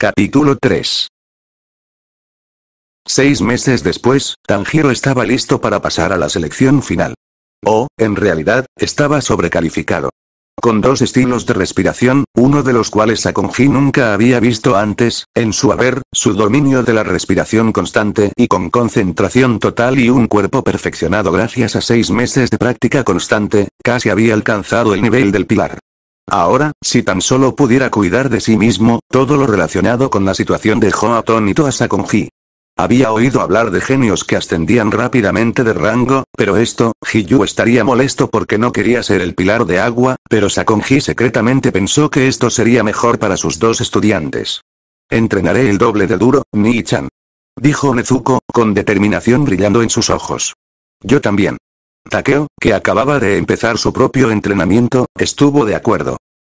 Capítulo 3. Seis meses después, Tanjiro estaba listo para pasar a la selección final. O, en realidad, estaba sobrecalificado. Con dos estilos de respiración, uno de los cuales Akonji nunca había visto antes, en su haber, su dominio de la respiración constante y con concentración total y un cuerpo perfeccionado gracias a seis meses de práctica constante, casi había alcanzado el nivel del pilar. Ahora, si tan solo pudiera cuidar de sí mismo, todo lo relacionado con la situación dejó atónito a Sakonji. Había oído hablar de genios que ascendían rápidamente de rango, pero esto, Hiyu estaría molesto porque no quería ser el pilar de agua, pero Sakonji secretamente pensó que esto sería mejor para sus dos estudiantes. Entrenaré el doble de duro, Nichan. chan Dijo Nezuko, con determinación brillando en sus ojos. Yo también. Takeo, que acababa de empezar su propio entrenamiento, estuvo de acuerdo.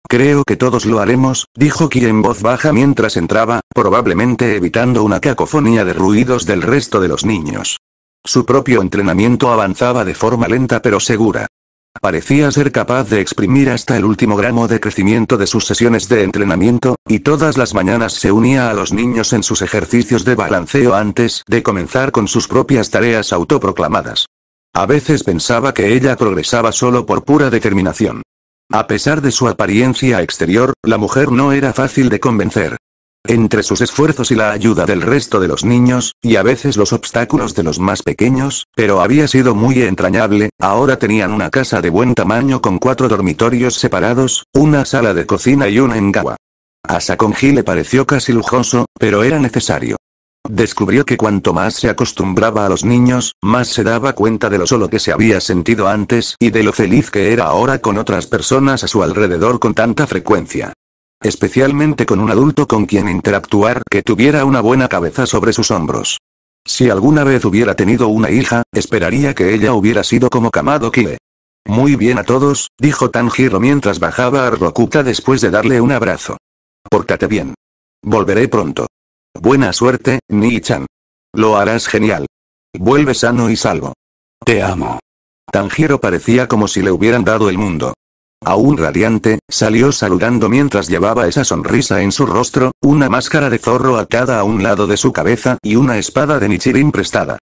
Creo que todos lo haremos, dijo Ki en voz baja mientras entraba, probablemente evitando una cacofonía de ruidos del resto de los niños. Su propio entrenamiento avanzaba de forma lenta pero segura. Parecía ser capaz de exprimir hasta el último gramo de crecimiento de sus sesiones de entrenamiento, y todas las mañanas se unía a los niños en sus ejercicios de balanceo antes de comenzar con sus propias tareas autoproclamadas. A veces pensaba que ella progresaba solo por pura determinación. A pesar de su apariencia exterior, la mujer no era fácil de convencer. Entre sus esfuerzos y la ayuda del resto de los niños, y a veces los obstáculos de los más pequeños, pero había sido muy entrañable, ahora tenían una casa de buen tamaño con cuatro dormitorios separados, una sala de cocina y una engawa. A Sakonji le pareció casi lujoso, pero era necesario. Descubrió que cuanto más se acostumbraba a los niños, más se daba cuenta de lo solo que se había sentido antes y de lo feliz que era ahora con otras personas a su alrededor con tanta frecuencia. Especialmente con un adulto con quien interactuar que tuviera una buena cabeza sobre sus hombros. Si alguna vez hubiera tenido una hija, esperaría que ella hubiera sido como Kamado Kile. Muy bien a todos, dijo Tanjiro mientras bajaba a Rokuta después de darle un abrazo. Pórtate bien. Volveré pronto. Buena suerte, Nichan. chan Lo harás genial. Vuelve sano y salvo. Te amo. Tanjiro parecía como si le hubieran dado el mundo. Aún radiante, salió saludando mientras llevaba esa sonrisa en su rostro, una máscara de zorro atada a un lado de su cabeza y una espada de Nichirin prestada.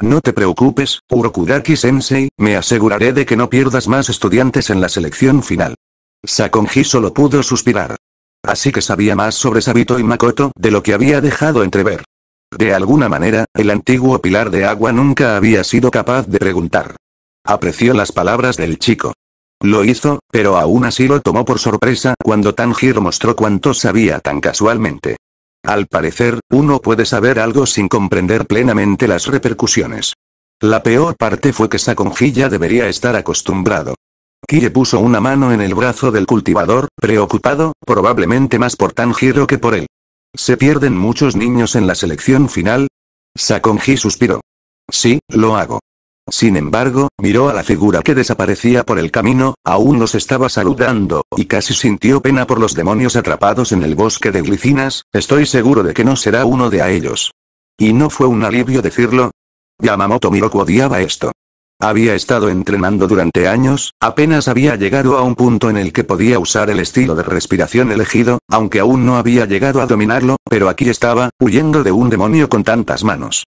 No te preocupes, Urokudaki-sensei, me aseguraré de que no pierdas más estudiantes en la selección final. Sakonji solo pudo suspirar. Así que sabía más sobre Sabito y Makoto de lo que había dejado entrever. De alguna manera, el antiguo pilar de agua nunca había sido capaz de preguntar. Apreció las palabras del chico. Lo hizo, pero aún así lo tomó por sorpresa cuando Tanjiro mostró cuánto sabía tan casualmente. Al parecer, uno puede saber algo sin comprender plenamente las repercusiones. La peor parte fue que Sakonji ya debería estar acostumbrado le puso una mano en el brazo del cultivador, preocupado, probablemente más por Tanjiro que por él. ¿Se pierden muchos niños en la selección final? Sakonji suspiró. Sí, lo hago. Sin embargo, miró a la figura que desaparecía por el camino, aún los estaba saludando, y casi sintió pena por los demonios atrapados en el bosque de glicinas, estoy seguro de que no será uno de a ellos. ¿Y no fue un alivio decirlo? Yamamoto miró. odiaba esto. Había estado entrenando durante años, apenas había llegado a un punto en el que podía usar el estilo de respiración elegido, aunque aún no había llegado a dominarlo, pero aquí estaba, huyendo de un demonio con tantas manos.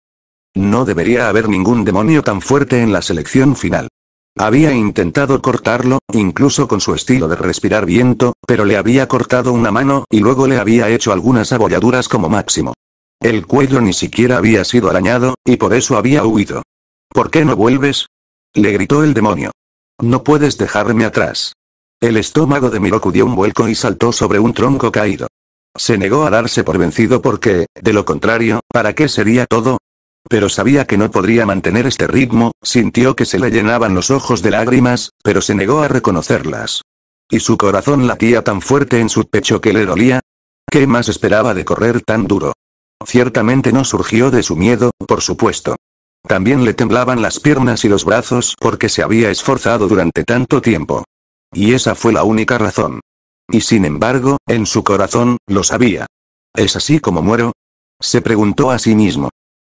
No debería haber ningún demonio tan fuerte en la selección final. Había intentado cortarlo, incluso con su estilo de respirar viento, pero le había cortado una mano, y luego le había hecho algunas abolladuras como máximo. El cuello ni siquiera había sido arañado, y por eso había huido. ¿Por qué no vuelves? Le gritó el demonio. No puedes dejarme atrás. El estómago de Miroku dio un vuelco y saltó sobre un tronco caído. Se negó a darse por vencido porque, de lo contrario, ¿para qué sería todo? Pero sabía que no podría mantener este ritmo, sintió que se le llenaban los ojos de lágrimas, pero se negó a reconocerlas. Y su corazón latía tan fuerte en su pecho que le dolía. ¿Qué más esperaba de correr tan duro? Ciertamente no surgió de su miedo, por supuesto. También le temblaban las piernas y los brazos porque se había esforzado durante tanto tiempo. Y esa fue la única razón. Y sin embargo, en su corazón, lo sabía. ¿Es así como muero? Se preguntó a sí mismo.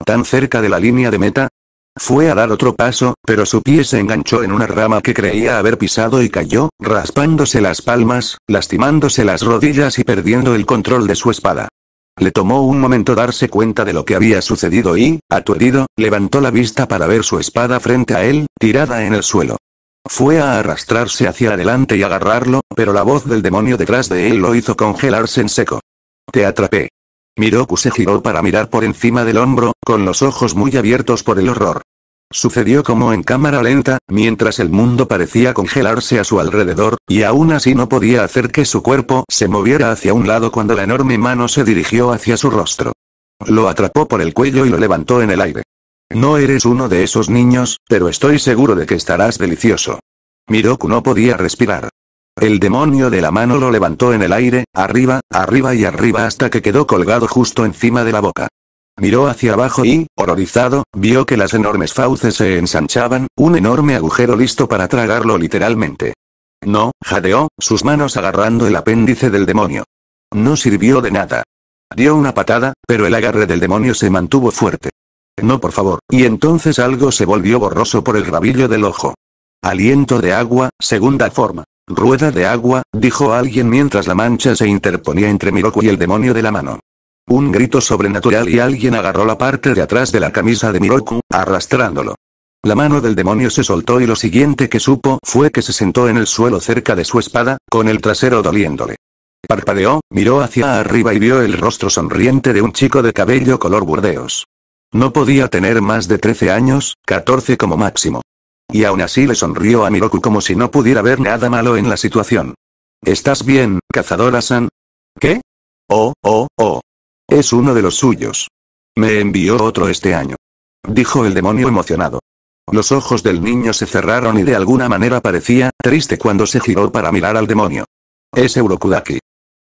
¿Tan cerca de la línea de meta? Fue a dar otro paso, pero su pie se enganchó en una rama que creía haber pisado y cayó, raspándose las palmas, lastimándose las rodillas y perdiendo el control de su espada. Le tomó un momento darse cuenta de lo que había sucedido y, aturdido, levantó la vista para ver su espada frente a él, tirada en el suelo. Fue a arrastrarse hacia adelante y agarrarlo, pero la voz del demonio detrás de él lo hizo congelarse en seco. Te atrapé. Miroku se giró para mirar por encima del hombro, con los ojos muy abiertos por el horror. Sucedió como en cámara lenta, mientras el mundo parecía congelarse a su alrededor, y aún así no podía hacer que su cuerpo se moviera hacia un lado cuando la enorme mano se dirigió hacia su rostro. Lo atrapó por el cuello y lo levantó en el aire. No eres uno de esos niños, pero estoy seguro de que estarás delicioso. Miroku no podía respirar. El demonio de la mano lo levantó en el aire, arriba, arriba y arriba hasta que quedó colgado justo encima de la boca. Miró hacia abajo y, horrorizado, vio que las enormes fauces se ensanchaban, un enorme agujero listo para tragarlo literalmente. No, jadeó, sus manos agarrando el apéndice del demonio. No sirvió de nada. Dio una patada, pero el agarre del demonio se mantuvo fuerte. No, por favor, y entonces algo se volvió borroso por el rabillo del ojo. Aliento de agua, segunda forma. Rueda de agua, dijo alguien mientras la mancha se interponía entre Miroku y el demonio de la mano. Un grito sobrenatural y alguien agarró la parte de atrás de la camisa de Miroku, arrastrándolo. La mano del demonio se soltó y lo siguiente que supo fue que se sentó en el suelo cerca de su espada, con el trasero doliéndole. Parpadeó, miró hacia arriba y vio el rostro sonriente de un chico de cabello color burdeos. No podía tener más de 13 años, 14 como máximo. Y aún así le sonrió a Miroku como si no pudiera ver nada malo en la situación. ¿Estás bien, cazadora-san? ¿Qué? Oh, oh, oh. Es uno de los suyos. Me envió otro este año. Dijo el demonio emocionado. Los ojos del niño se cerraron y de alguna manera parecía triste cuando se giró para mirar al demonio. Es Eurokudaki.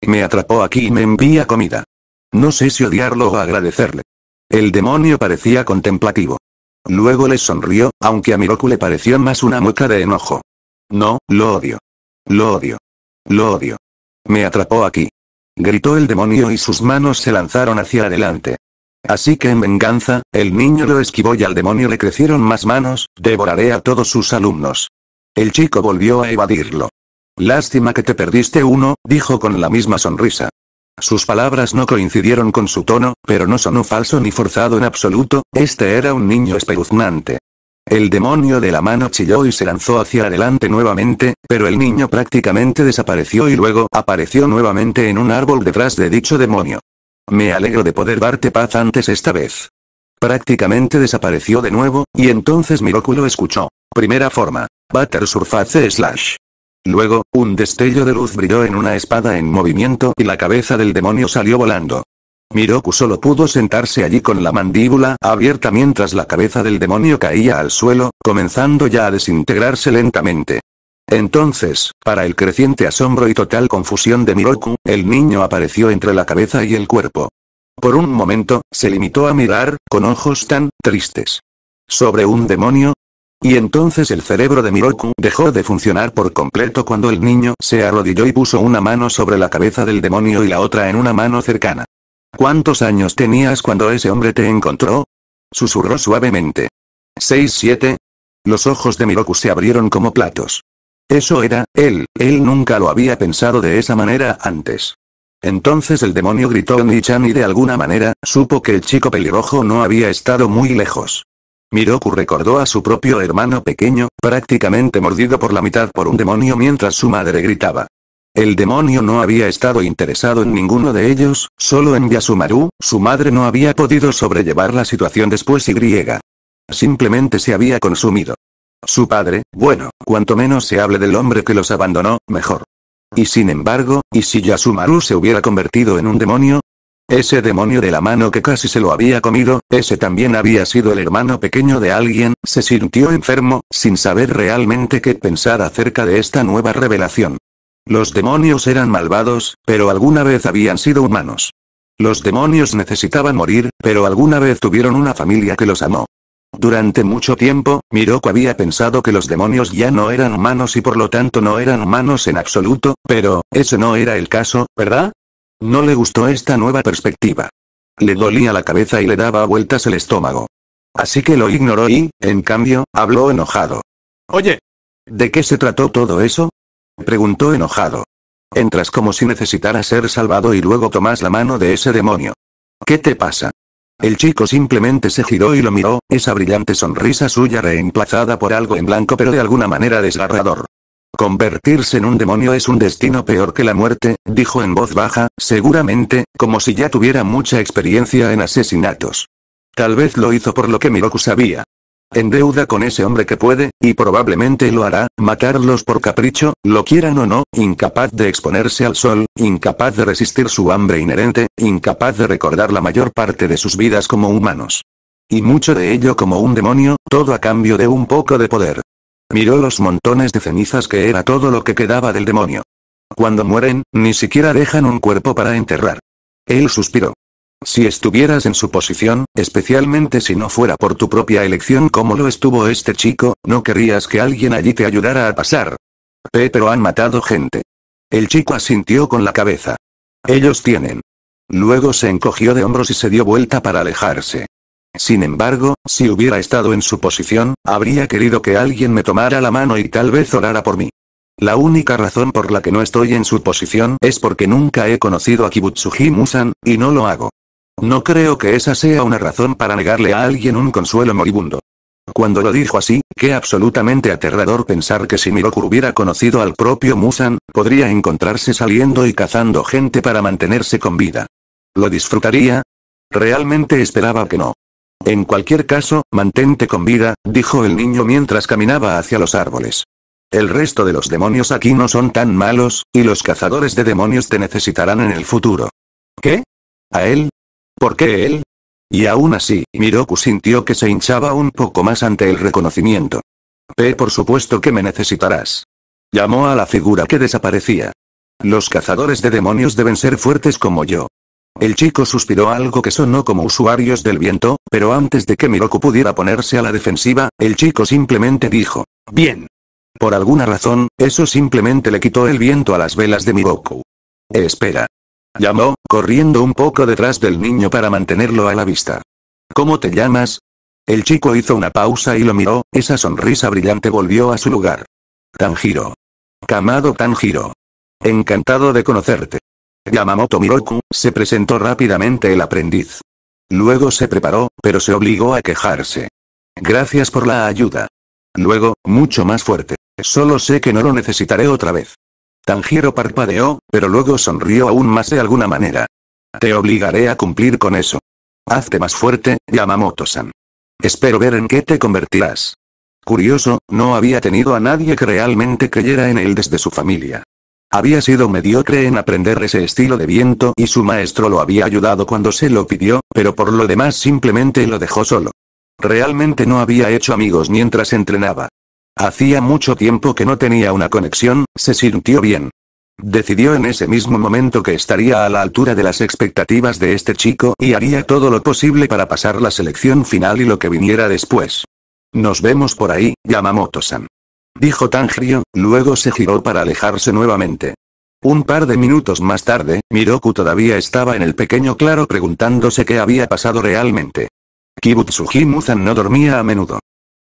Me atrapó aquí y me envía comida. No sé si odiarlo o agradecerle. El demonio parecía contemplativo. Luego le sonrió, aunque a Miroku le pareció más una mueca de enojo. No, lo odio. Lo odio. Lo odio. Me atrapó aquí gritó el demonio y sus manos se lanzaron hacia adelante. Así que en venganza, el niño lo esquivó y al demonio le crecieron más manos, devoraré a todos sus alumnos. El chico volvió a evadirlo. Lástima que te perdiste uno, dijo con la misma sonrisa. Sus palabras no coincidieron con su tono, pero no sonó falso ni forzado en absoluto, este era un niño espeluznante. El demonio de la mano chilló y se lanzó hacia adelante nuevamente, pero el niño prácticamente desapareció y luego apareció nuevamente en un árbol detrás de dicho demonio. Me alegro de poder darte paz antes esta vez. Prácticamente desapareció de nuevo, y entonces Miróculo escuchó. Primera forma. Butter Surface Slash. Luego, un destello de luz brilló en una espada en movimiento y la cabeza del demonio salió volando. Miroku solo pudo sentarse allí con la mandíbula abierta mientras la cabeza del demonio caía al suelo, comenzando ya a desintegrarse lentamente. Entonces, para el creciente asombro y total confusión de Miroku, el niño apareció entre la cabeza y el cuerpo. Por un momento, se limitó a mirar, con ojos tan tristes. ¿Sobre un demonio? Y entonces el cerebro de Miroku dejó de funcionar por completo cuando el niño se arrodilló y puso una mano sobre la cabeza del demonio y la otra en una mano cercana. ¿Cuántos años tenías cuando ese hombre te encontró? Susurró suavemente. ¿Seis, siete? Los ojos de Miroku se abrieron como platos. Eso era, él, él nunca lo había pensado de esa manera antes. Entonces el demonio gritó Nichan y de alguna manera, supo que el chico pelirrojo no había estado muy lejos. Miroku recordó a su propio hermano pequeño, prácticamente mordido por la mitad por un demonio mientras su madre gritaba. El demonio no había estado interesado en ninguno de ellos, solo en Yasumaru, su madre no había podido sobrellevar la situación después y griega. Simplemente se había consumido. Su padre, bueno, cuanto menos se hable del hombre que los abandonó, mejor. Y sin embargo, ¿y si Yasumaru se hubiera convertido en un demonio? Ese demonio de la mano que casi se lo había comido, ese también había sido el hermano pequeño de alguien, se sintió enfermo, sin saber realmente qué pensar acerca de esta nueva revelación. Los demonios eran malvados, pero alguna vez habían sido humanos. Los demonios necesitaban morir, pero alguna vez tuvieron una familia que los amó. Durante mucho tiempo, Miroko había pensado que los demonios ya no eran humanos y por lo tanto no eran humanos en absoluto, pero, ese no era el caso, ¿verdad? No le gustó esta nueva perspectiva. Le dolía la cabeza y le daba vueltas el estómago. Así que lo ignoró y, en cambio, habló enojado. Oye. ¿De qué se trató todo eso? Preguntó enojado. Entras como si necesitara ser salvado y luego tomas la mano de ese demonio. ¿Qué te pasa? El chico simplemente se giró y lo miró, esa brillante sonrisa suya reemplazada por algo en blanco pero de alguna manera desgarrador. Convertirse en un demonio es un destino peor que la muerte, dijo en voz baja, seguramente, como si ya tuviera mucha experiencia en asesinatos. Tal vez lo hizo por lo que Miroku sabía en deuda con ese hombre que puede, y probablemente lo hará, matarlos por capricho, lo quieran o no, incapaz de exponerse al sol, incapaz de resistir su hambre inherente, incapaz de recordar la mayor parte de sus vidas como humanos. Y mucho de ello como un demonio, todo a cambio de un poco de poder. Miró los montones de cenizas que era todo lo que quedaba del demonio. Cuando mueren, ni siquiera dejan un cuerpo para enterrar. Él suspiró. Si estuvieras en su posición, especialmente si no fuera por tu propia elección como lo estuvo este chico, no querrías que alguien allí te ayudara a pasar. pero han matado gente. El chico asintió con la cabeza. Ellos tienen. Luego se encogió de hombros y se dio vuelta para alejarse. Sin embargo, si hubiera estado en su posición, habría querido que alguien me tomara la mano y tal vez orara por mí. La única razón por la que no estoy en su posición es porque nunca he conocido a Kibutsuji Musan, y no lo hago. No creo que esa sea una razón para negarle a alguien un consuelo moribundo. Cuando lo dijo así, qué absolutamente aterrador pensar que si Miroku hubiera conocido al propio Musan, podría encontrarse saliendo y cazando gente para mantenerse con vida. ¿Lo disfrutaría? Realmente esperaba que no. En cualquier caso, mantente con vida, dijo el niño mientras caminaba hacia los árboles. El resto de los demonios aquí no son tan malos, y los cazadores de demonios te necesitarán en el futuro. ¿Qué? A él, ¿Por qué él? Y aún así, Miroku sintió que se hinchaba un poco más ante el reconocimiento. P. Por supuesto que me necesitarás. Llamó a la figura que desaparecía. Los cazadores de demonios deben ser fuertes como yo. El chico suspiró algo que sonó como usuarios del viento, pero antes de que Miroku pudiera ponerse a la defensiva, el chico simplemente dijo, bien. Por alguna razón, eso simplemente le quitó el viento a las velas de Miroku. Espera. Llamó, corriendo un poco detrás del niño para mantenerlo a la vista. ¿Cómo te llamas? El chico hizo una pausa y lo miró, esa sonrisa brillante volvió a su lugar. Tanjiro. Kamado Tanjiro. Encantado de conocerte. Yamamoto Miroku, se presentó rápidamente el aprendiz. Luego se preparó, pero se obligó a quejarse. Gracias por la ayuda. Luego, mucho más fuerte. Solo sé que no lo necesitaré otra vez. Tangiero parpadeó, pero luego sonrió aún más de alguna manera. Te obligaré a cumplir con eso. Hazte más fuerte, Yamamoto-san. Espero ver en qué te convertirás. Curioso, no había tenido a nadie que realmente creyera en él desde su familia. Había sido mediocre en aprender ese estilo de viento y su maestro lo había ayudado cuando se lo pidió, pero por lo demás simplemente lo dejó solo. Realmente no había hecho amigos mientras entrenaba. Hacía mucho tiempo que no tenía una conexión, se sintió bien. Decidió en ese mismo momento que estaría a la altura de las expectativas de este chico y haría todo lo posible para pasar la selección final y lo que viniera después. Nos vemos por ahí, Yamamoto-san. Dijo Tangrio, luego se giró para alejarse nuevamente. Un par de minutos más tarde, Miroku todavía estaba en el pequeño claro preguntándose qué había pasado realmente. Kibutsuji Muzan no dormía a menudo.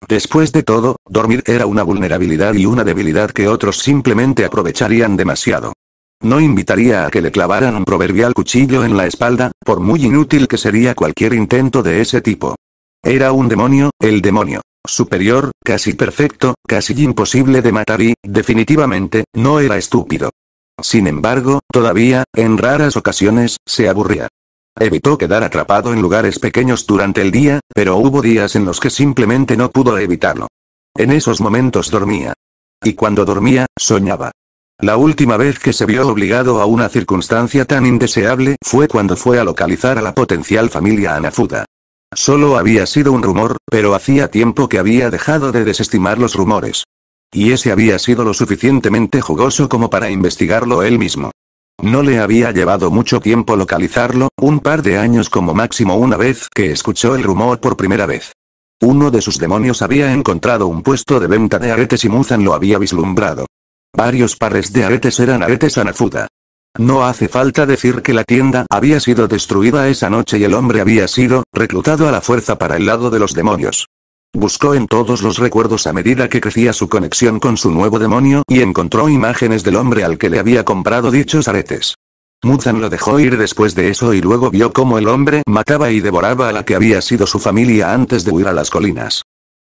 Después de todo, dormir era una vulnerabilidad y una debilidad que otros simplemente aprovecharían demasiado. No invitaría a que le clavaran un proverbial cuchillo en la espalda, por muy inútil que sería cualquier intento de ese tipo. Era un demonio, el demonio. Superior, casi perfecto, casi imposible de matar y, definitivamente, no era estúpido. Sin embargo, todavía, en raras ocasiones, se aburría. Evitó quedar atrapado en lugares pequeños durante el día, pero hubo días en los que simplemente no pudo evitarlo. En esos momentos dormía. Y cuando dormía, soñaba. La última vez que se vio obligado a una circunstancia tan indeseable fue cuando fue a localizar a la potencial familia Anafuda. Solo había sido un rumor, pero hacía tiempo que había dejado de desestimar los rumores. Y ese había sido lo suficientemente jugoso como para investigarlo él mismo. No le había llevado mucho tiempo localizarlo, un par de años como máximo una vez que escuchó el rumor por primera vez. Uno de sus demonios había encontrado un puesto de venta de aretes y Muzan lo había vislumbrado. Varios pares de aretes eran aretes Anafuda. No hace falta decir que la tienda había sido destruida esa noche y el hombre había sido reclutado a la fuerza para el lado de los demonios. Buscó en todos los recuerdos a medida que crecía su conexión con su nuevo demonio y encontró imágenes del hombre al que le había comprado dichos aretes. Muzan lo dejó ir después de eso y luego vio cómo el hombre mataba y devoraba a la que había sido su familia antes de huir a las colinas.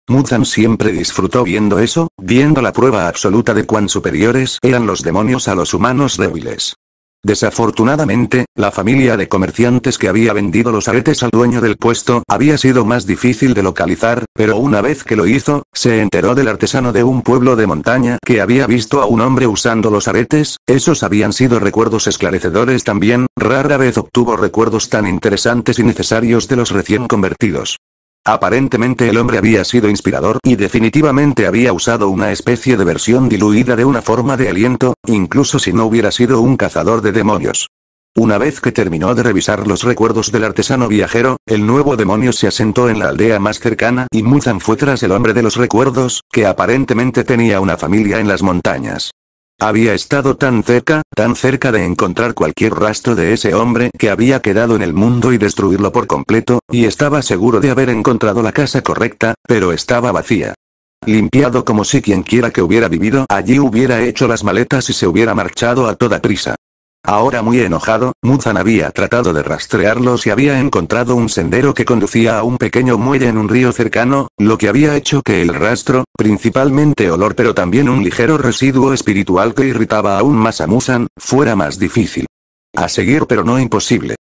Muzan siempre disfrutó viendo eso, viendo la prueba absoluta de cuán superiores eran los demonios a los humanos débiles. Desafortunadamente, la familia de comerciantes que había vendido los aretes al dueño del puesto había sido más difícil de localizar, pero una vez que lo hizo, se enteró del artesano de un pueblo de montaña que había visto a un hombre usando los aretes, esos habían sido recuerdos esclarecedores también, rara vez obtuvo recuerdos tan interesantes y necesarios de los recién convertidos. Aparentemente el hombre había sido inspirador y definitivamente había usado una especie de versión diluida de una forma de aliento, incluso si no hubiera sido un cazador de demonios. Una vez que terminó de revisar los recuerdos del artesano viajero, el nuevo demonio se asentó en la aldea más cercana y Muzan fue tras el hombre de los recuerdos, que aparentemente tenía una familia en las montañas. Había estado tan cerca, tan cerca de encontrar cualquier rastro de ese hombre que había quedado en el mundo y destruirlo por completo, y estaba seguro de haber encontrado la casa correcta, pero estaba vacía. Limpiado como si quienquiera que hubiera vivido allí hubiera hecho las maletas y se hubiera marchado a toda prisa. Ahora muy enojado, Muzan había tratado de rastrearlos y había encontrado un sendero que conducía a un pequeño muelle en un río cercano, lo que había hecho que el rastro, principalmente olor pero también un ligero residuo espiritual que irritaba aún más a Muzan, fuera más difícil. A seguir pero no imposible.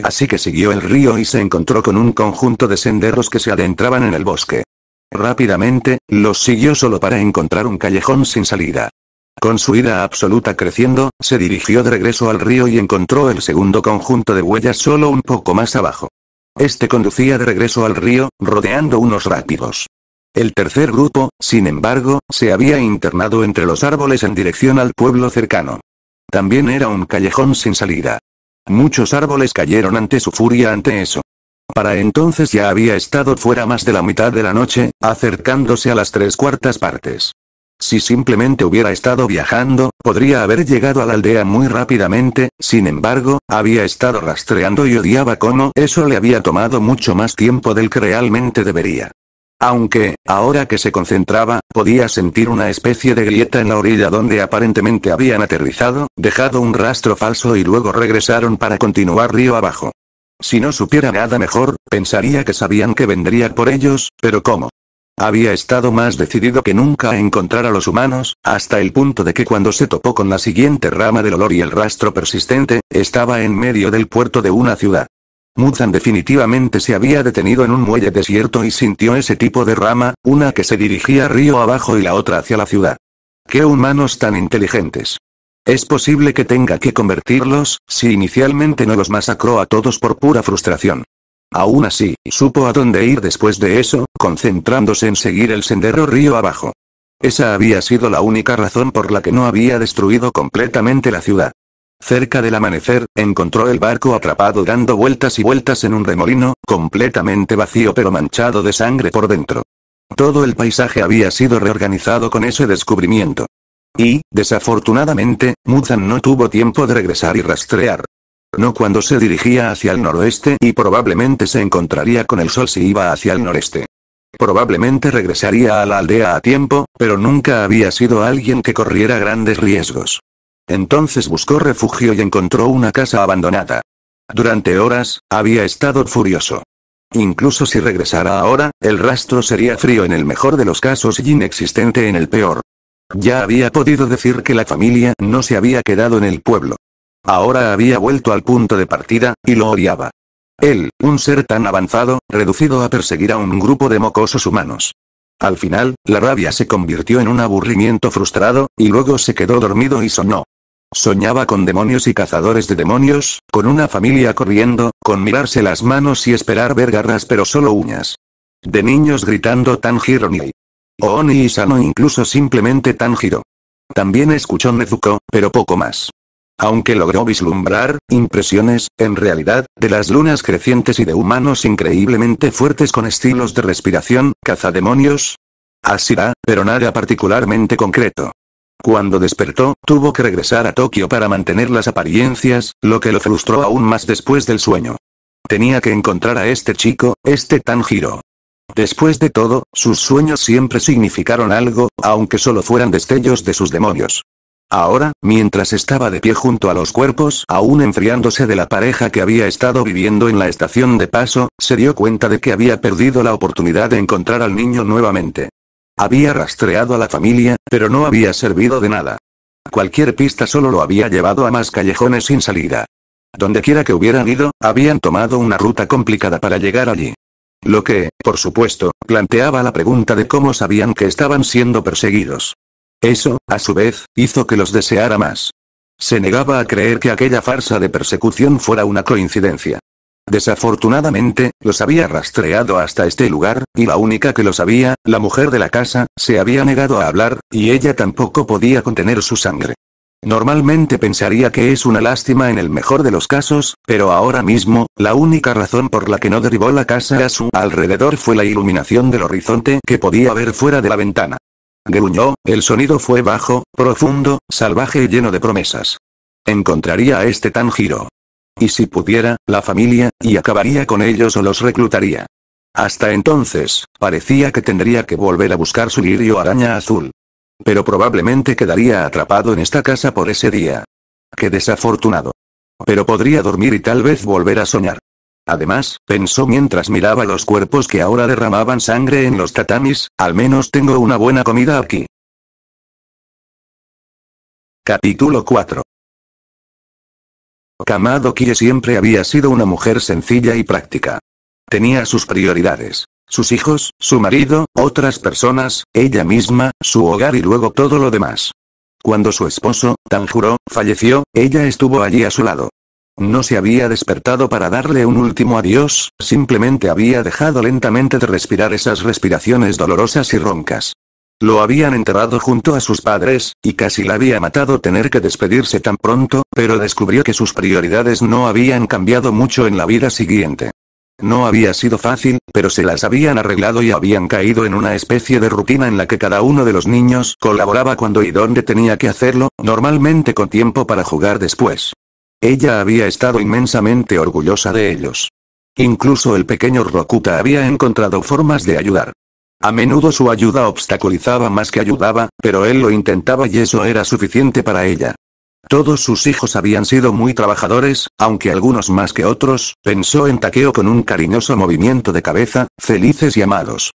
Así que siguió el río y se encontró con un conjunto de senderos que se adentraban en el bosque. Rápidamente, los siguió solo para encontrar un callejón sin salida. Con su ira absoluta creciendo, se dirigió de regreso al río y encontró el segundo conjunto de huellas solo un poco más abajo. Este conducía de regreso al río, rodeando unos rápidos. El tercer grupo, sin embargo, se había internado entre los árboles en dirección al pueblo cercano. También era un callejón sin salida. Muchos árboles cayeron ante su furia ante eso. Para entonces ya había estado fuera más de la mitad de la noche, acercándose a las tres cuartas partes. Si simplemente hubiera estado viajando, podría haber llegado a la aldea muy rápidamente, sin embargo, había estado rastreando y odiaba cómo eso le había tomado mucho más tiempo del que realmente debería. Aunque, ahora que se concentraba, podía sentir una especie de grieta en la orilla donde aparentemente habían aterrizado, dejado un rastro falso y luego regresaron para continuar río abajo. Si no supiera nada mejor, pensaría que sabían que vendría por ellos, pero ¿cómo? Había estado más decidido que nunca a encontrar a los humanos, hasta el punto de que cuando se topó con la siguiente rama del olor y el rastro persistente, estaba en medio del puerto de una ciudad. Muzan definitivamente se había detenido en un muelle desierto y sintió ese tipo de rama, una que se dirigía río abajo y la otra hacia la ciudad. ¡Qué humanos tan inteligentes! Es posible que tenga que convertirlos, si inicialmente no los masacró a todos por pura frustración. Aún así, supo a dónde ir después de eso, concentrándose en seguir el sendero río abajo. Esa había sido la única razón por la que no había destruido completamente la ciudad. Cerca del amanecer, encontró el barco atrapado dando vueltas y vueltas en un remolino, completamente vacío pero manchado de sangre por dentro. Todo el paisaje había sido reorganizado con ese descubrimiento. Y, desafortunadamente, Muzan no tuvo tiempo de regresar y rastrear, no cuando se dirigía hacia el noroeste y probablemente se encontraría con el sol si iba hacia el noreste. Probablemente regresaría a la aldea a tiempo, pero nunca había sido alguien que corriera grandes riesgos. Entonces buscó refugio y encontró una casa abandonada. Durante horas, había estado furioso. Incluso si regresara ahora, el rastro sería frío en el mejor de los casos y inexistente en el peor. Ya había podido decir que la familia no se había quedado en el pueblo. Ahora había vuelto al punto de partida, y lo odiaba. Él, un ser tan avanzado, reducido a perseguir a un grupo de mocosos humanos. Al final, la rabia se convirtió en un aburrimiento frustrado, y luego se quedó dormido y sonó. Soñaba con demonios y cazadores de demonios, con una familia corriendo, con mirarse las manos y esperar ver garras pero solo uñas. De niños gritando tan ni. Ooni y Sano incluso simplemente tan giro. También escuchó Nezuko, pero poco más aunque logró vislumbrar, impresiones, en realidad, de las lunas crecientes y de humanos increíblemente fuertes con estilos de respiración, cazademonios. Así da, pero nada particularmente concreto. Cuando despertó, tuvo que regresar a Tokio para mantener las apariencias, lo que lo frustró aún más después del sueño. Tenía que encontrar a este chico, este Tanjiro. Después de todo, sus sueños siempre significaron algo, aunque solo fueran destellos de sus demonios. Ahora, mientras estaba de pie junto a los cuerpos aún enfriándose de la pareja que había estado viviendo en la estación de paso, se dio cuenta de que había perdido la oportunidad de encontrar al niño nuevamente. Había rastreado a la familia, pero no había servido de nada. Cualquier pista solo lo había llevado a más callejones sin salida. Dondequiera que hubieran ido, habían tomado una ruta complicada para llegar allí. Lo que, por supuesto, planteaba la pregunta de cómo sabían que estaban siendo perseguidos. Eso, a su vez, hizo que los deseara más. Se negaba a creer que aquella farsa de persecución fuera una coincidencia. Desafortunadamente, los había rastreado hasta este lugar, y la única que lo sabía, la mujer de la casa, se había negado a hablar, y ella tampoco podía contener su sangre. Normalmente pensaría que es una lástima en el mejor de los casos, pero ahora mismo, la única razón por la que no derribó la casa a su alrededor fue la iluminación del horizonte que podía ver fuera de la ventana. Gruñó, el sonido fue bajo, profundo, salvaje y lleno de promesas. Encontraría a este giro Y si pudiera, la familia, y acabaría con ellos o los reclutaría. Hasta entonces, parecía que tendría que volver a buscar su lirio araña azul. Pero probablemente quedaría atrapado en esta casa por ese día. Qué desafortunado. Pero podría dormir y tal vez volver a soñar. Además, pensó mientras miraba los cuerpos que ahora derramaban sangre en los tatamis, al menos tengo una buena comida aquí. Capítulo 4 Kamado Kie siempre había sido una mujer sencilla y práctica. Tenía sus prioridades. Sus hijos, su marido, otras personas, ella misma, su hogar y luego todo lo demás. Cuando su esposo, Tanjuro, falleció, ella estuvo allí a su lado. No se había despertado para darle un último adiós, simplemente había dejado lentamente de respirar esas respiraciones dolorosas y roncas. Lo habían enterrado junto a sus padres, y casi la había matado tener que despedirse tan pronto, pero descubrió que sus prioridades no habían cambiado mucho en la vida siguiente. No había sido fácil, pero se las habían arreglado y habían caído en una especie de rutina en la que cada uno de los niños colaboraba cuando y donde tenía que hacerlo, normalmente con tiempo para jugar después. Ella había estado inmensamente orgullosa de ellos. Incluso el pequeño Rokuta había encontrado formas de ayudar. A menudo su ayuda obstaculizaba más que ayudaba, pero él lo intentaba y eso era suficiente para ella. Todos sus hijos habían sido muy trabajadores, aunque algunos más que otros, pensó en Takeo con un cariñoso movimiento de cabeza, felices y amados.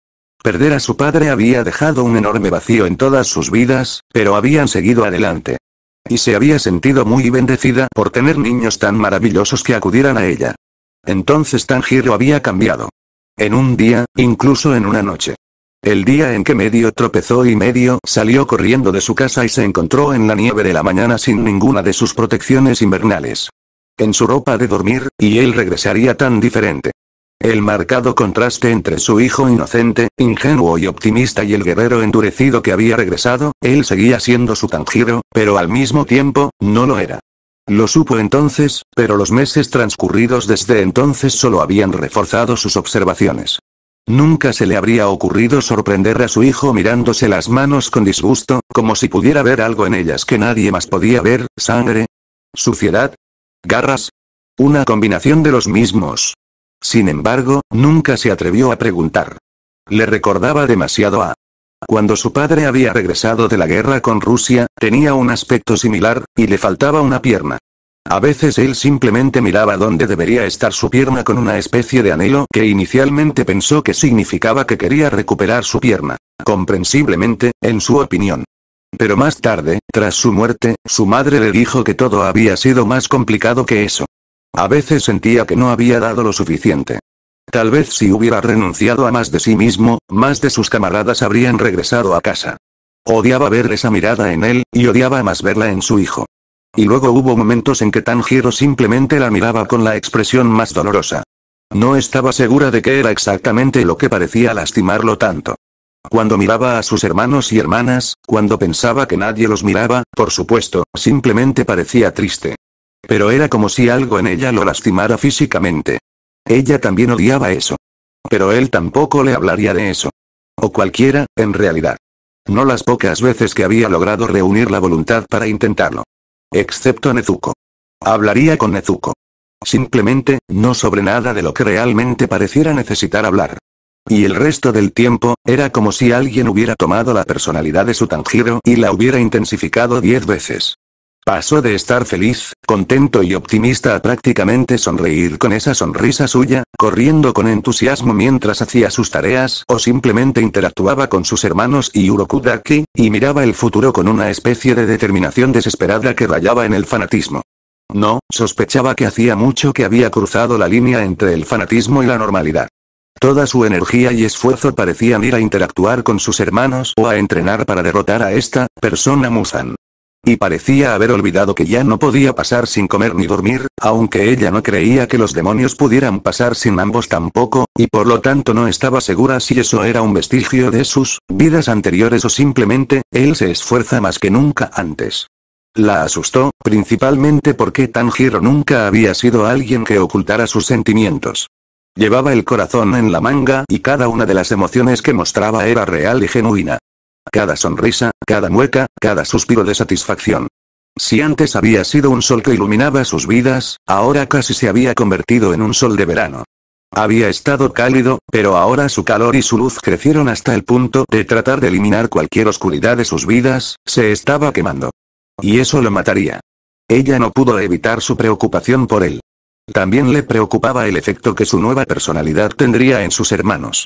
Perder a su padre había dejado un enorme vacío en todas sus vidas, pero habían seguido adelante y se había sentido muy bendecida por tener niños tan maravillosos que acudieran a ella. Entonces Tangiro había cambiado. En un día, incluso en una noche. El día en que medio tropezó y medio salió corriendo de su casa y se encontró en la nieve de la mañana sin ninguna de sus protecciones invernales. En su ropa de dormir, y él regresaría tan diferente. El marcado contraste entre su hijo inocente, ingenuo y optimista y el guerrero endurecido que había regresado, él seguía siendo su Tangiro, pero al mismo tiempo, no lo era. Lo supo entonces, pero los meses transcurridos desde entonces solo habían reforzado sus observaciones. Nunca se le habría ocurrido sorprender a su hijo mirándose las manos con disgusto, como si pudiera ver algo en ellas que nadie más podía ver, sangre, suciedad, garras, una combinación de los mismos, sin embargo, nunca se atrevió a preguntar. Le recordaba demasiado a... Cuando su padre había regresado de la guerra con Rusia, tenía un aspecto similar, y le faltaba una pierna. A veces él simplemente miraba dónde debería estar su pierna con una especie de anhelo que inicialmente pensó que significaba que quería recuperar su pierna, comprensiblemente, en su opinión. Pero más tarde, tras su muerte, su madre le dijo que todo había sido más complicado que eso. A veces sentía que no había dado lo suficiente. Tal vez si hubiera renunciado a más de sí mismo, más de sus camaradas habrían regresado a casa. Odiaba ver esa mirada en él, y odiaba más verla en su hijo. Y luego hubo momentos en que Tanjiro simplemente la miraba con la expresión más dolorosa. No estaba segura de qué era exactamente lo que parecía lastimarlo tanto. Cuando miraba a sus hermanos y hermanas, cuando pensaba que nadie los miraba, por supuesto, simplemente parecía triste. Pero era como si algo en ella lo lastimara físicamente. Ella también odiaba eso. Pero él tampoco le hablaría de eso. O cualquiera, en realidad. No las pocas veces que había logrado reunir la voluntad para intentarlo. Excepto Nezuko. Hablaría con Nezuko. Simplemente, no sobre nada de lo que realmente pareciera necesitar hablar. Y el resto del tiempo, era como si alguien hubiera tomado la personalidad de su Tanjiro y la hubiera intensificado diez veces. Pasó de estar feliz, contento y optimista a prácticamente sonreír con esa sonrisa suya, corriendo con entusiasmo mientras hacía sus tareas o simplemente interactuaba con sus hermanos y Urokudaki, y miraba el futuro con una especie de determinación desesperada que rayaba en el fanatismo. No, sospechaba que hacía mucho que había cruzado la línea entre el fanatismo y la normalidad. Toda su energía y esfuerzo parecían ir a interactuar con sus hermanos o a entrenar para derrotar a esta persona Musan. Y parecía haber olvidado que ya no podía pasar sin comer ni dormir, aunque ella no creía que los demonios pudieran pasar sin ambos tampoco, y por lo tanto no estaba segura si eso era un vestigio de sus vidas anteriores o simplemente, él se esfuerza más que nunca antes. La asustó, principalmente porque Tanjiro nunca había sido alguien que ocultara sus sentimientos. Llevaba el corazón en la manga y cada una de las emociones que mostraba era real y genuina cada sonrisa, cada mueca, cada suspiro de satisfacción. Si antes había sido un sol que iluminaba sus vidas, ahora casi se había convertido en un sol de verano. Había estado cálido, pero ahora su calor y su luz crecieron hasta el punto de tratar de eliminar cualquier oscuridad de sus vidas, se estaba quemando. Y eso lo mataría. Ella no pudo evitar su preocupación por él. También le preocupaba el efecto que su nueva personalidad tendría en sus hermanos.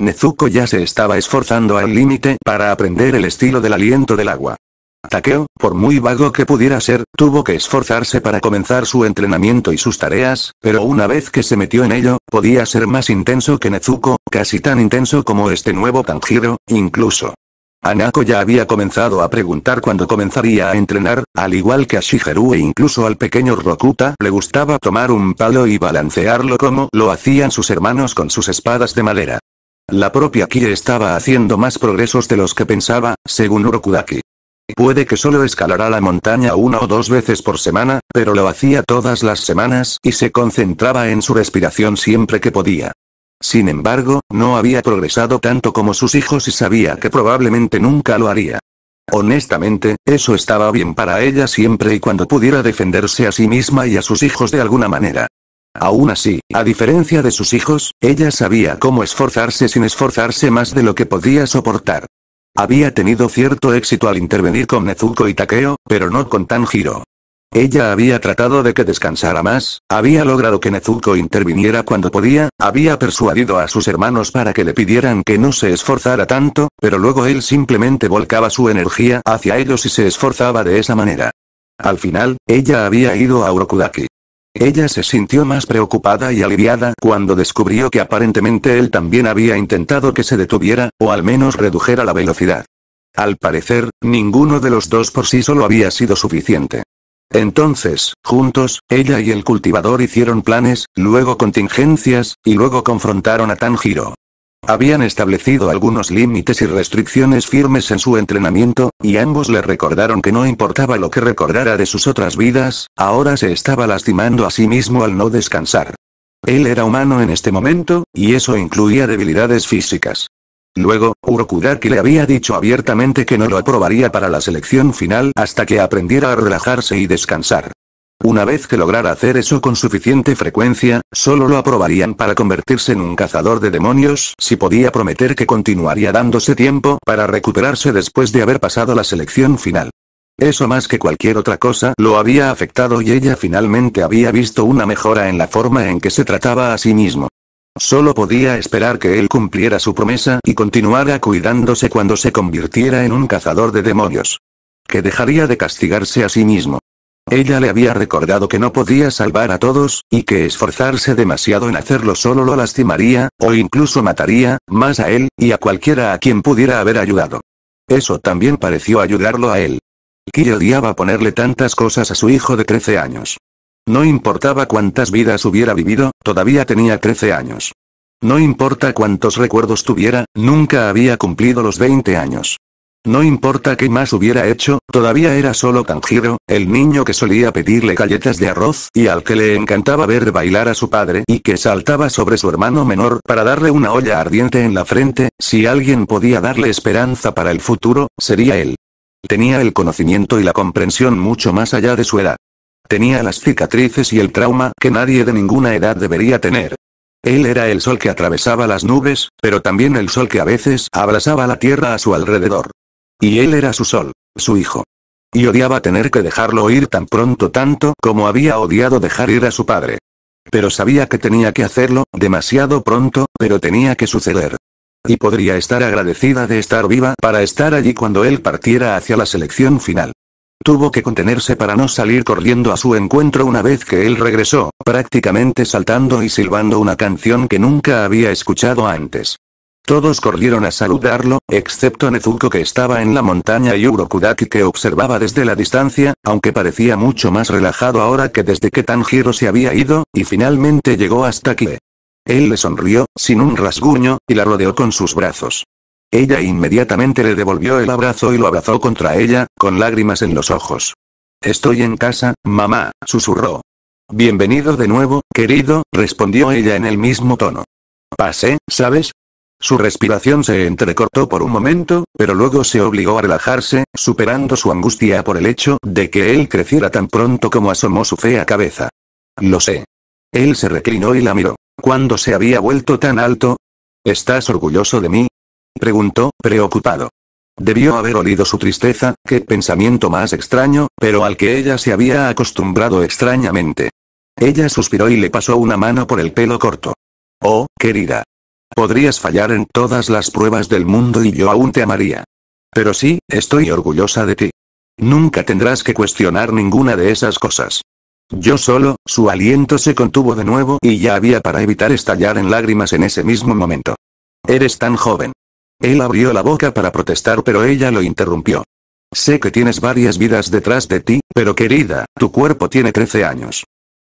Nezuko ya se estaba esforzando al límite para aprender el estilo del aliento del agua. Takeo, por muy vago que pudiera ser, tuvo que esforzarse para comenzar su entrenamiento y sus tareas, pero una vez que se metió en ello, podía ser más intenso que Nezuko, casi tan intenso como este nuevo Tanjiro, incluso. Anako ya había comenzado a preguntar cuándo comenzaría a entrenar, al igual que a Shigeru e incluso al pequeño Rokuta le gustaba tomar un palo y balancearlo como lo hacían sus hermanos con sus espadas de madera. La propia Kie estaba haciendo más progresos de los que pensaba, según Urokudaki. Puede que solo escalara la montaña una o dos veces por semana, pero lo hacía todas las semanas y se concentraba en su respiración siempre que podía. Sin embargo, no había progresado tanto como sus hijos y sabía que probablemente nunca lo haría. Honestamente, eso estaba bien para ella siempre y cuando pudiera defenderse a sí misma y a sus hijos de alguna manera. Aún así, a diferencia de sus hijos, ella sabía cómo esforzarse sin esforzarse más de lo que podía soportar. Había tenido cierto éxito al intervenir con Nezuko y Takeo, pero no con giro Ella había tratado de que descansara más, había logrado que Nezuko interviniera cuando podía, había persuadido a sus hermanos para que le pidieran que no se esforzara tanto, pero luego él simplemente volcaba su energía hacia ellos y se esforzaba de esa manera. Al final, ella había ido a Urokudaki. Ella se sintió más preocupada y aliviada cuando descubrió que aparentemente él también había intentado que se detuviera, o al menos redujera la velocidad. Al parecer, ninguno de los dos por sí solo había sido suficiente. Entonces, juntos, ella y el cultivador hicieron planes, luego contingencias, y luego confrontaron a Tanjiro. Habían establecido algunos límites y restricciones firmes en su entrenamiento, y ambos le recordaron que no importaba lo que recordara de sus otras vidas, ahora se estaba lastimando a sí mismo al no descansar. Él era humano en este momento, y eso incluía debilidades físicas. Luego, Urokudaki le había dicho abiertamente que no lo aprobaría para la selección final hasta que aprendiera a relajarse y descansar. Una vez que lograra hacer eso con suficiente frecuencia, solo lo aprobarían para convertirse en un cazador de demonios, si podía prometer que continuaría dándose tiempo para recuperarse después de haber pasado la selección final. Eso más que cualquier otra cosa lo había afectado y ella finalmente había visto una mejora en la forma en que se trataba a sí mismo. Solo podía esperar que él cumpliera su promesa y continuara cuidándose cuando se convirtiera en un cazador de demonios. Que dejaría de castigarse a sí mismo. Ella le había recordado que no podía salvar a todos, y que esforzarse demasiado en hacerlo solo lo lastimaría, o incluso mataría, más a él, y a cualquiera a quien pudiera haber ayudado. Eso también pareció ayudarlo a él. Ki odiaba ponerle tantas cosas a su hijo de 13 años. No importaba cuántas vidas hubiera vivido, todavía tenía 13 años. No importa cuántos recuerdos tuviera, nunca había cumplido los 20 años. No importa qué más hubiera hecho, todavía era solo Tanjiro, el niño que solía pedirle galletas de arroz y al que le encantaba ver bailar a su padre y que saltaba sobre su hermano menor para darle una olla ardiente en la frente, si alguien podía darle esperanza para el futuro, sería él. Tenía el conocimiento y la comprensión mucho más allá de su edad. Tenía las cicatrices y el trauma que nadie de ninguna edad debería tener. Él era el sol que atravesaba las nubes, pero también el sol que a veces abrasaba la tierra a su alrededor. Y él era su sol, su hijo. Y odiaba tener que dejarlo ir tan pronto tanto como había odiado dejar ir a su padre. Pero sabía que tenía que hacerlo, demasiado pronto, pero tenía que suceder. Y podría estar agradecida de estar viva para estar allí cuando él partiera hacia la selección final. Tuvo que contenerse para no salir corriendo a su encuentro una vez que él regresó, prácticamente saltando y silbando una canción que nunca había escuchado antes. Todos corrieron a saludarlo, excepto Nezuko que estaba en la montaña y Urokudaki que observaba desde la distancia, aunque parecía mucho más relajado ahora que desde que Tanjiro se había ido, y finalmente llegó hasta que Él le sonrió, sin un rasguño, y la rodeó con sus brazos. Ella inmediatamente le devolvió el abrazo y lo abrazó contra ella, con lágrimas en los ojos. Estoy en casa, mamá, susurró. Bienvenido de nuevo, querido, respondió ella en el mismo tono. Pasé, ¿sabes? Su respiración se entrecortó por un momento, pero luego se obligó a relajarse, superando su angustia por el hecho de que él creciera tan pronto como asomó su fea cabeza. Lo sé. Él se reclinó y la miró. ¿Cuándo se había vuelto tan alto? ¿Estás orgulloso de mí? preguntó, preocupado. Debió haber olido su tristeza, qué pensamiento más extraño, pero al que ella se había acostumbrado extrañamente. Ella suspiró y le pasó una mano por el pelo corto. Oh, querida, Podrías fallar en todas las pruebas del mundo y yo aún te amaría. Pero sí, estoy orgullosa de ti. Nunca tendrás que cuestionar ninguna de esas cosas. Yo solo, su aliento se contuvo de nuevo y ya había para evitar estallar en lágrimas en ese mismo momento. Eres tan joven. Él abrió la boca para protestar pero ella lo interrumpió. Sé que tienes varias vidas detrás de ti, pero querida, tu cuerpo tiene 13 años.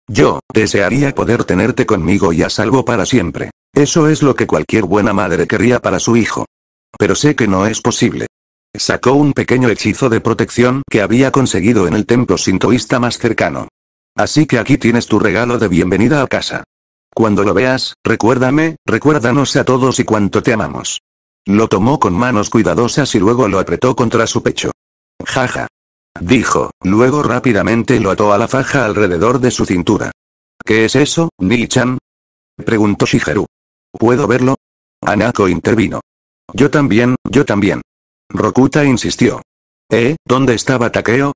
Yo, desearía poder tenerte conmigo y a salvo para siempre. Eso es lo que cualquier buena madre querría para su hijo. Pero sé que no es posible. Sacó un pequeño hechizo de protección que había conseguido en el templo sintoísta más cercano. Así que aquí tienes tu regalo de bienvenida a casa. Cuando lo veas, recuérdame, recuérdanos a todos y cuánto te amamos. Lo tomó con manos cuidadosas y luego lo apretó contra su pecho. Jaja. Dijo, luego rápidamente lo ató a la faja alrededor de su cintura. ¿Qué es eso, Nichan? Preguntó Shigeru. ¿Puedo verlo? Anako intervino. Yo también, yo también. Rokuta insistió. ¿Eh? ¿Dónde estaba Takeo?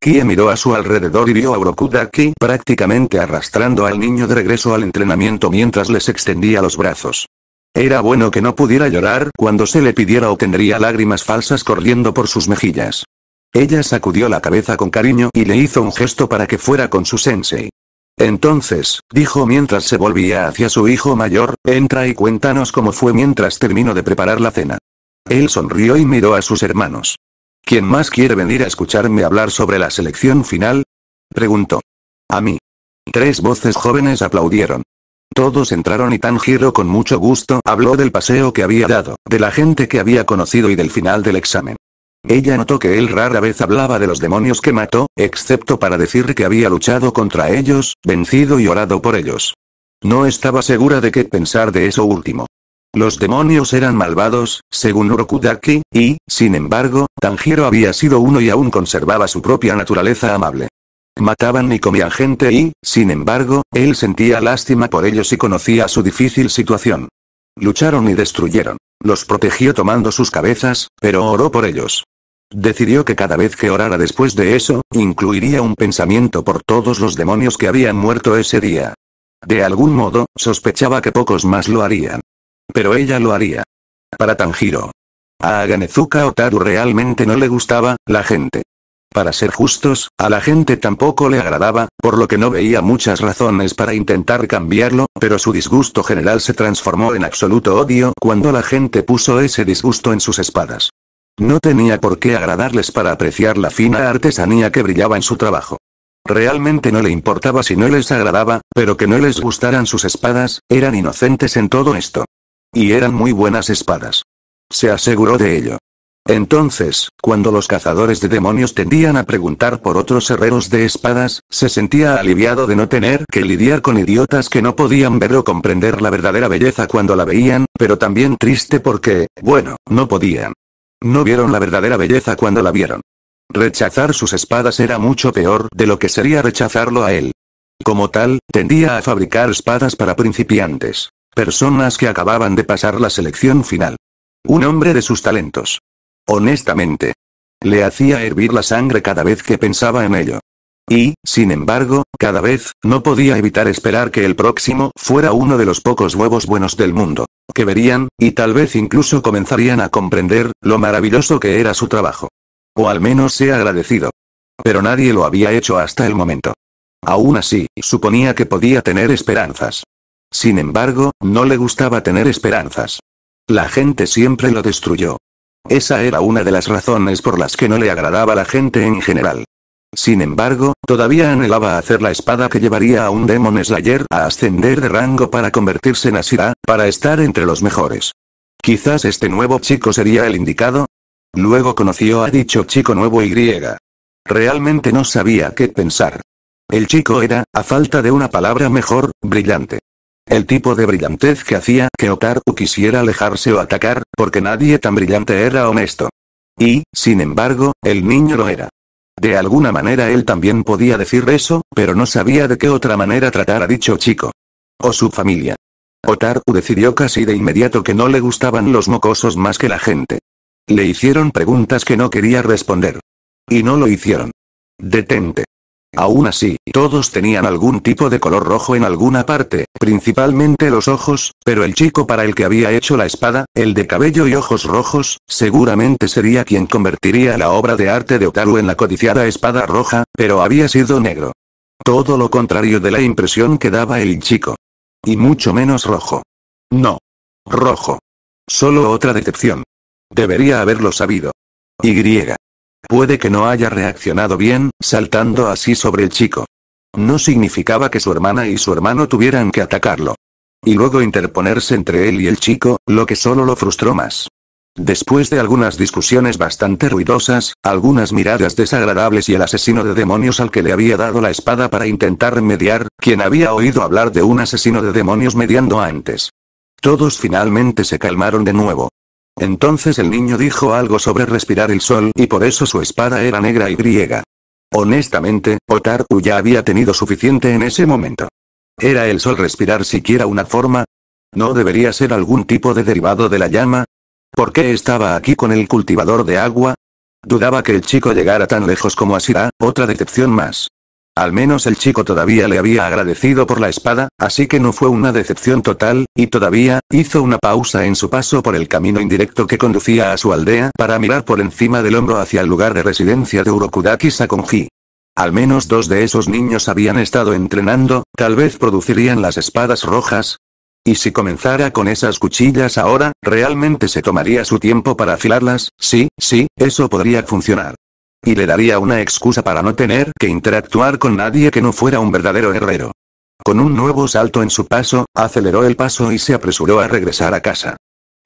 Kie miró a su alrededor y vio a aquí, prácticamente arrastrando al niño de regreso al entrenamiento mientras les extendía los brazos. Era bueno que no pudiera llorar cuando se le pidiera o tendría lágrimas falsas corriendo por sus mejillas. Ella sacudió la cabeza con cariño y le hizo un gesto para que fuera con su sensei. Entonces, dijo mientras se volvía hacia su hijo mayor, entra y cuéntanos cómo fue mientras termino de preparar la cena. Él sonrió y miró a sus hermanos. ¿Quién más quiere venir a escucharme hablar sobre la selección final? preguntó. A mí. Tres voces jóvenes aplaudieron. Todos entraron y Tangiro con mucho gusto habló del paseo que había dado, de la gente que había conocido y del final del examen. Ella notó que él rara vez hablaba de los demonios que mató, excepto para decir que había luchado contra ellos, vencido y orado por ellos. No estaba segura de qué pensar de eso último. Los demonios eran malvados, según Urokudaki, y, sin embargo, Tanjiro había sido uno y aún conservaba su propia naturaleza amable. Mataban y comían gente y, sin embargo, él sentía lástima por ellos y conocía su difícil situación. Lucharon y destruyeron. Los protegió tomando sus cabezas, pero oró por ellos. Decidió que cada vez que orara después de eso, incluiría un pensamiento por todos los demonios que habían muerto ese día. De algún modo, sospechaba que pocos más lo harían. Pero ella lo haría. Para Tanjiro. A Aganezuka Otaru realmente no le gustaba, la gente. Para ser justos, a la gente tampoco le agradaba, por lo que no veía muchas razones para intentar cambiarlo, pero su disgusto general se transformó en absoluto odio cuando la gente puso ese disgusto en sus espadas. No tenía por qué agradarles para apreciar la fina artesanía que brillaba en su trabajo. Realmente no le importaba si no les agradaba, pero que no les gustaran sus espadas, eran inocentes en todo esto. Y eran muy buenas espadas. Se aseguró de ello. Entonces, cuando los cazadores de demonios tendían a preguntar por otros herreros de espadas, se sentía aliviado de no tener que lidiar con idiotas que no podían ver o comprender la verdadera belleza cuando la veían, pero también triste porque, bueno, no podían. No vieron la verdadera belleza cuando la vieron. Rechazar sus espadas era mucho peor de lo que sería rechazarlo a él. Como tal, tendía a fabricar espadas para principiantes. Personas que acababan de pasar la selección final. Un hombre de sus talentos. Honestamente. Le hacía hervir la sangre cada vez que pensaba en ello. Y, sin embargo, cada vez, no podía evitar esperar que el próximo fuera uno de los pocos huevos buenos del mundo. Que verían, y tal vez incluso comenzarían a comprender, lo maravilloso que era su trabajo. O al menos sea agradecido. Pero nadie lo había hecho hasta el momento. Aún así, suponía que podía tener esperanzas. Sin embargo, no le gustaba tener esperanzas. La gente siempre lo destruyó. Esa era una de las razones por las que no le agradaba la gente en general. Sin embargo, todavía anhelaba hacer la espada que llevaría a un Demon Slayer a ascender de rango para convertirse en Asira, para estar entre los mejores. Quizás este nuevo chico sería el indicado. Luego conoció a dicho chico nuevo y griega. Realmente no sabía qué pensar. El chico era, a falta de una palabra mejor, brillante. El tipo de brillantez que hacía que Otaru quisiera alejarse o atacar, porque nadie tan brillante era honesto. Y, sin embargo, el niño lo era. De alguna manera él también podía decir eso, pero no sabía de qué otra manera tratar a dicho chico. O su familia. Otaru decidió casi de inmediato que no le gustaban los mocosos más que la gente. Le hicieron preguntas que no quería responder. Y no lo hicieron. Detente. Aún así, todos tenían algún tipo de color rojo en alguna parte, principalmente los ojos, pero el chico para el que había hecho la espada, el de cabello y ojos rojos, seguramente sería quien convertiría la obra de arte de Otaru en la codiciada espada roja, pero había sido negro. Todo lo contrario de la impresión que daba el chico. Y mucho menos rojo. No. Rojo. Solo otra decepción. Debería haberlo sabido. Y. Puede que no haya reaccionado bien, saltando así sobre el chico. No significaba que su hermana y su hermano tuvieran que atacarlo. Y luego interponerse entre él y el chico, lo que solo lo frustró más. Después de algunas discusiones bastante ruidosas, algunas miradas desagradables y el asesino de demonios al que le había dado la espada para intentar mediar, quien había oído hablar de un asesino de demonios mediando antes. Todos finalmente se calmaron de nuevo. Entonces el niño dijo algo sobre respirar el sol y por eso su espada era negra y griega. Honestamente, Otaru ya había tenido suficiente en ese momento. ¿Era el sol respirar siquiera una forma? ¿No debería ser algún tipo de derivado de la llama? ¿Por qué estaba aquí con el cultivador de agua? Dudaba que el chico llegara tan lejos como Asira, otra decepción más. Al menos el chico todavía le había agradecido por la espada, así que no fue una decepción total, y todavía, hizo una pausa en su paso por el camino indirecto que conducía a su aldea para mirar por encima del hombro hacia el lugar de residencia de Urokudaki Sakonji. Al menos dos de esos niños habían estado entrenando, tal vez producirían las espadas rojas. Y si comenzara con esas cuchillas ahora, realmente se tomaría su tiempo para afilarlas, sí, sí, eso podría funcionar. Y le daría una excusa para no tener que interactuar con nadie que no fuera un verdadero herrero. Con un nuevo salto en su paso, aceleró el paso y se apresuró a regresar a casa.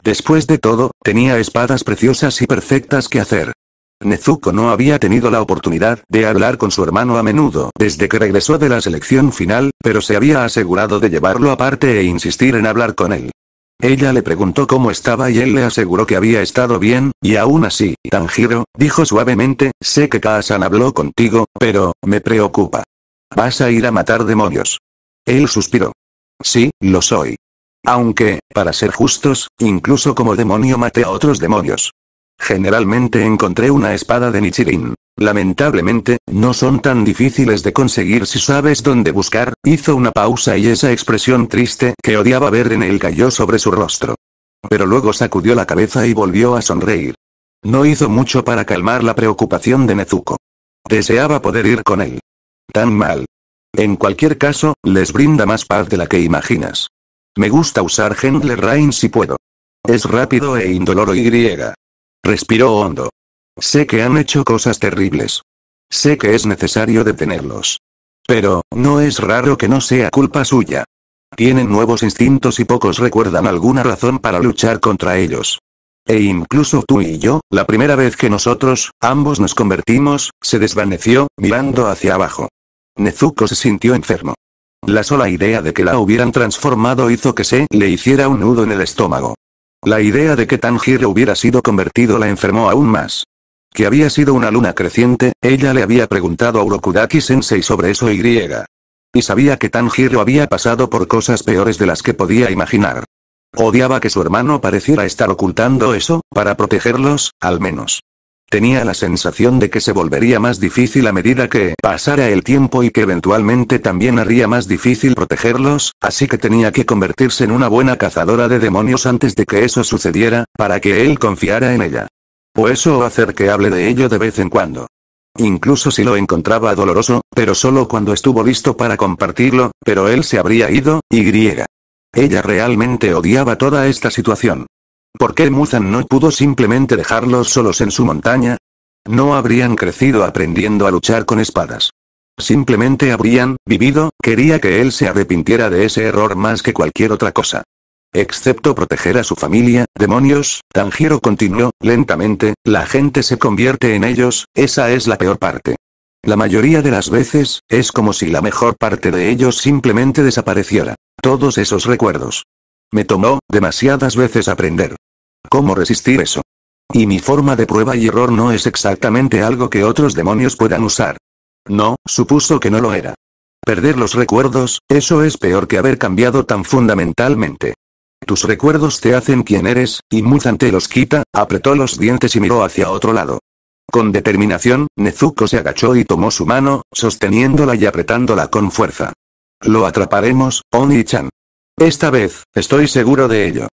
Después de todo, tenía espadas preciosas y perfectas que hacer. Nezuko no había tenido la oportunidad de hablar con su hermano a menudo desde que regresó de la selección final, pero se había asegurado de llevarlo aparte e insistir en hablar con él. Ella le preguntó cómo estaba y él le aseguró que había estado bien, y aún así, Tanjiro, dijo suavemente, sé que Kaasan habló contigo, pero, me preocupa. Vas a ir a matar demonios. Él suspiró. Sí, lo soy. Aunque, para ser justos, incluso como demonio maté a otros demonios. Generalmente encontré una espada de Nichirin. Lamentablemente, no son tan difíciles de conseguir si sabes dónde buscar, hizo una pausa y esa expresión triste que odiaba ver en él cayó sobre su rostro. Pero luego sacudió la cabeza y volvió a sonreír. No hizo mucho para calmar la preocupación de Nezuko. Deseaba poder ir con él. Tan mal. En cualquier caso, les brinda más paz de la que imaginas. Me gusta usar Gentle Rain si puedo. Es rápido e indoloro y griega. Respiró hondo. Sé que han hecho cosas terribles. Sé que es necesario detenerlos. Pero, no es raro que no sea culpa suya. Tienen nuevos instintos y pocos recuerdan alguna razón para luchar contra ellos. E incluso tú y yo, la primera vez que nosotros, ambos nos convertimos, se desvaneció, mirando hacia abajo. Nezuko se sintió enfermo. La sola idea de que la hubieran transformado hizo que se le hiciera un nudo en el estómago. La idea de que Tanjiro hubiera sido convertido la enfermó aún más que había sido una luna creciente, ella le había preguntado a Urokudaki-sensei sobre eso y Y sabía que Tanjiro había pasado por cosas peores de las que podía imaginar. Odiaba que su hermano pareciera estar ocultando eso, para protegerlos, al menos. Tenía la sensación de que se volvería más difícil a medida que pasara el tiempo y que eventualmente también haría más difícil protegerlos, así que tenía que convertirse en una buena cazadora de demonios antes de que eso sucediera, para que él confiara en ella. O eso hacer que hable de ello de vez en cuando. Incluso si lo encontraba doloroso, pero solo cuando estuvo listo para compartirlo, pero él se habría ido, y griega. Ella realmente odiaba toda esta situación. ¿Por qué Muzan no pudo simplemente dejarlos solos en su montaña? No habrían crecido aprendiendo a luchar con espadas. Simplemente habrían vivido, quería que él se arrepintiera de ese error más que cualquier otra cosa. Excepto proteger a su familia, demonios, Tanjiro continuó, lentamente, la gente se convierte en ellos, esa es la peor parte. La mayoría de las veces, es como si la mejor parte de ellos simplemente desapareciera. Todos esos recuerdos. Me tomó, demasiadas veces aprender. ¿Cómo resistir eso? Y mi forma de prueba y error no es exactamente algo que otros demonios puedan usar. No, supuso que no lo era. Perder los recuerdos, eso es peor que haber cambiado tan fundamentalmente. Tus recuerdos te hacen quien eres, y Muzan te los quita, apretó los dientes y miró hacia otro lado. Con determinación, Nezuko se agachó y tomó su mano, sosteniéndola y apretándola con fuerza. Lo atraparemos, Oni-chan. Esta vez, estoy seguro de ello.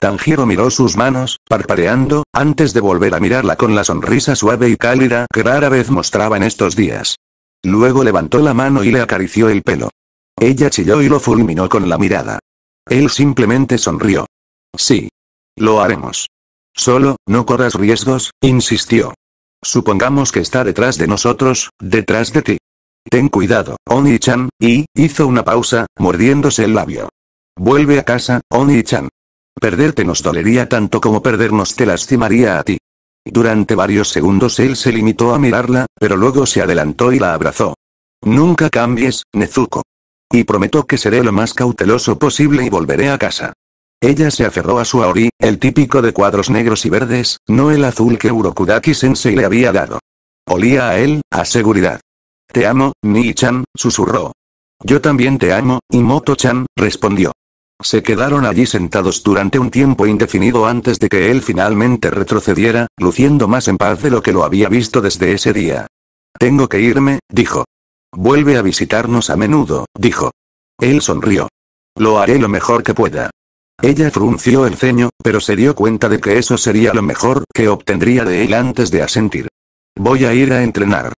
Tanjiro miró sus manos, parpadeando, antes de volver a mirarla con la sonrisa suave y cálida que rara vez mostraba en estos días. Luego levantó la mano y le acarició el pelo. Ella chilló y lo fulminó con la mirada. Él simplemente sonrió. Sí. Lo haremos. Solo, no corras riesgos, insistió. Supongamos que está detrás de nosotros, detrás de ti. Ten cuidado, Oni-chan, y, hizo una pausa, mordiéndose el labio. Vuelve a casa, Oni-chan. Perderte nos dolería tanto como perdernos te lastimaría a ti. Durante varios segundos él se limitó a mirarla, pero luego se adelantó y la abrazó. Nunca cambies, Nezuko. Y prometo que seré lo más cauteloso posible y volveré a casa. Ella se aferró a su aori, el típico de cuadros negros y verdes, no el azul que Urokudaki-sensei le había dado. Olía a él, a seguridad. Te amo, Nii-chan, susurró. Yo también te amo, Moto chan respondió. Se quedaron allí sentados durante un tiempo indefinido antes de que él finalmente retrocediera, luciendo más en paz de lo que lo había visto desde ese día. Tengo que irme, dijo. Vuelve a visitarnos a menudo, dijo. Él sonrió. Lo haré lo mejor que pueda. Ella frunció el ceño, pero se dio cuenta de que eso sería lo mejor que obtendría de él antes de asentir. Voy a ir a entrenar.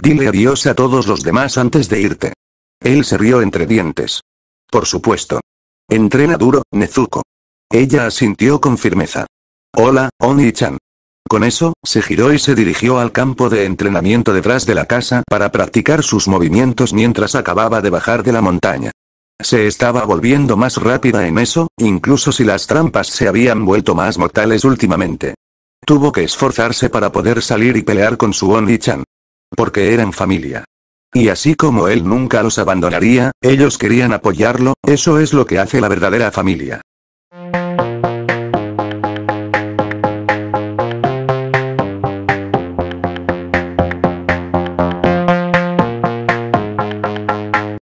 Dile adiós a todos los demás antes de irte. Él se rió entre dientes. Por supuesto. Entrena duro, Nezuko. Ella asintió con firmeza. Hola, Oni-chan. Con eso, se giró y se dirigió al campo de entrenamiento detrás de la casa para practicar sus movimientos mientras acababa de bajar de la montaña. Se estaba volviendo más rápida en eso, incluso si las trampas se habían vuelto más mortales últimamente. Tuvo que esforzarse para poder salir y pelear con su Oni-chan. Porque eran familia. Y así como él nunca los abandonaría, ellos querían apoyarlo, eso es lo que hace la verdadera familia.